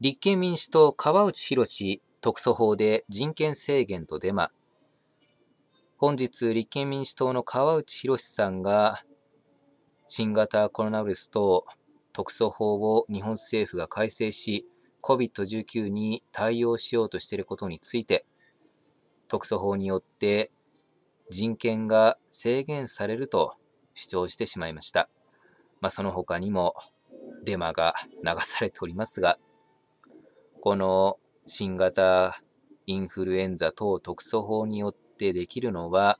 立憲民主党川内博特措法で人権制限とデマ。本日、立憲民主党の川内博さんが、新型コロナウイルス等特措法を日本政府が改正し、COVID-19 に対応しようとしていることについて、特措法によって人権が制限されると主張してしまいました。まあ、その他にもデマが流されておりますが、この新型インフルエンザ等特措法によってできるのは、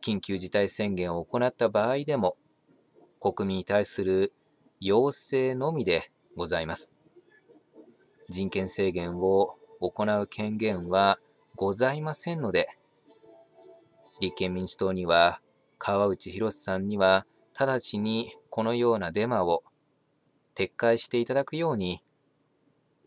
緊急事態宣言を行った場合でも、国民に対する要請のみでございます。人権制限を行う権限はございませんので、立憲民主党には、川内博さんには、直ちにこのようなデマを撤回していただくように